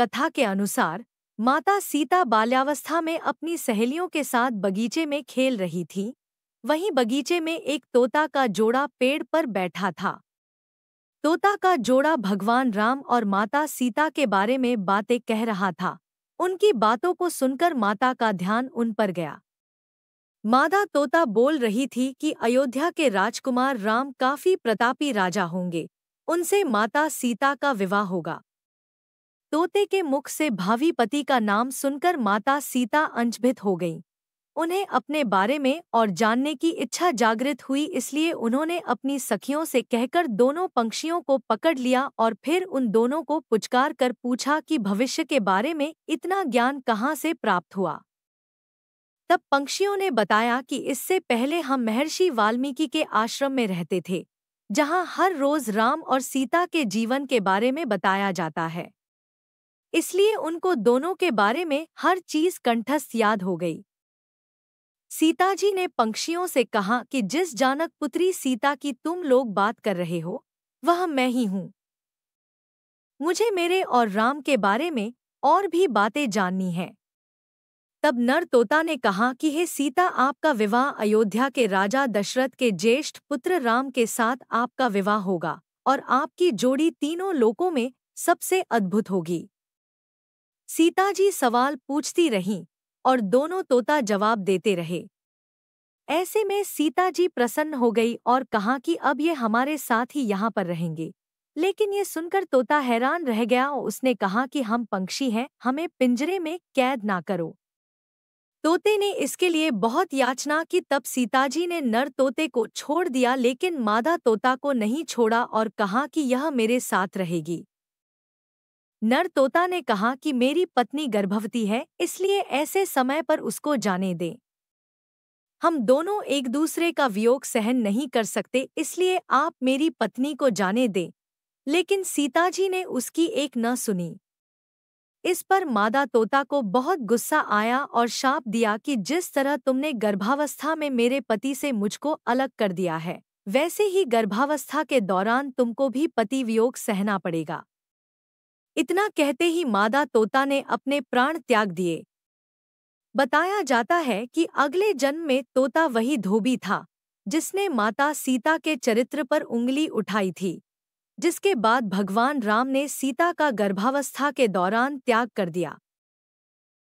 कथा के अनुसार माता सीता बाल्यावस्था में अपनी सहेलियों के साथ बगीचे में खेल रही थी वहीं बगीचे में एक तोता का जोड़ा पेड़ पर बैठा था तोता का जोड़ा भगवान राम और माता सीता के बारे में बातें कह रहा था उनकी बातों को सुनकर माता का ध्यान उन पर गया मादा तोता बोल रही थी कि अयोध्या के राजकुमार राम काफी प्रतापी राजा होंगे उनसे माता सीता का विवाह होगा तोते के मुख से भावी पति का नाम सुनकर माता सीता अंजभित हो गई उन्हें अपने बारे में और जानने की इच्छा जागृत हुई इसलिए उन्होंने अपनी सखियों से कहकर दोनों पंक्षियों को पकड़ लिया और फिर उन दोनों को पुचकार कर पूछा कि भविष्य के बारे में इतना ज्ञान कहाँ से प्राप्त हुआ तब पंक्षियों ने बताया कि इससे पहले हम महर्षि वाल्मीकि के आश्रम में रहते थे जहाँ हर रोज राम और सीता के जीवन के बारे में बताया जाता है इसलिए उनको दोनों के बारे में हर चीज कंठस्थ याद हो गई सीताजी ने पंक्षियों से कहा कि जिस जानक पुत्री सीता की तुम लोग बात कर रहे हो वह मैं ही हूं मुझे मेरे और राम के बारे में और भी बातें जाननी हैं तब नर तोता ने कहा कि हे सीता आपका विवाह अयोध्या के राजा दशरथ के ज्येष्ठ पुत्र राम के साथ आपका विवाह होगा और आपकी जोड़ी तीनों लोकों में सबसे अद्भुत होगी सीता जी सवाल पूछती रहीं और दोनों तोता जवाब देते रहे ऐसे में सीता जी प्रसन्न हो गई और कहा कि अब ये हमारे साथ ही यहाँ पर रहेंगे लेकिन ये सुनकर तोता हैरान रह गया और उसने कहा कि हम पंक्षी हैं हमें पिंजरे में कैद ना करो तोते ने इसके लिए बहुत याचना की तब सीताजी ने नर तोते को छोड़ दिया लेकिन मादा तोता को नहीं छोड़ा और कहा कि यह मेरे साथ रहेगी नर तोता ने कहा कि मेरी पत्नी गर्भवती है इसलिए ऐसे समय पर उसको जाने दें हम दोनों एक दूसरे का वियोग सहन नहीं कर सकते इसलिए आप मेरी पत्नी को जाने दें लेकिन सीताजी ने उसकी एक न सुनी इस पर मादा तोता को बहुत गुस्सा आया और शाप दिया कि जिस तरह तुमने गर्भावस्था में मेरे पति से मुझको अलग कर दिया है वैसे ही गर्भावस्था के दौरान तुमको भी पति वियोग सहना पड़ेगा इतना कहते ही मादा तोता ने अपने प्राण त्याग दिए बताया जाता है कि अगले जन्म में तोता वही धोबी था जिसने माता सीता के चरित्र पर उंगली उठाई थी जिसके बाद भगवान राम ने सीता का गर्भावस्था के दौरान त्याग कर दिया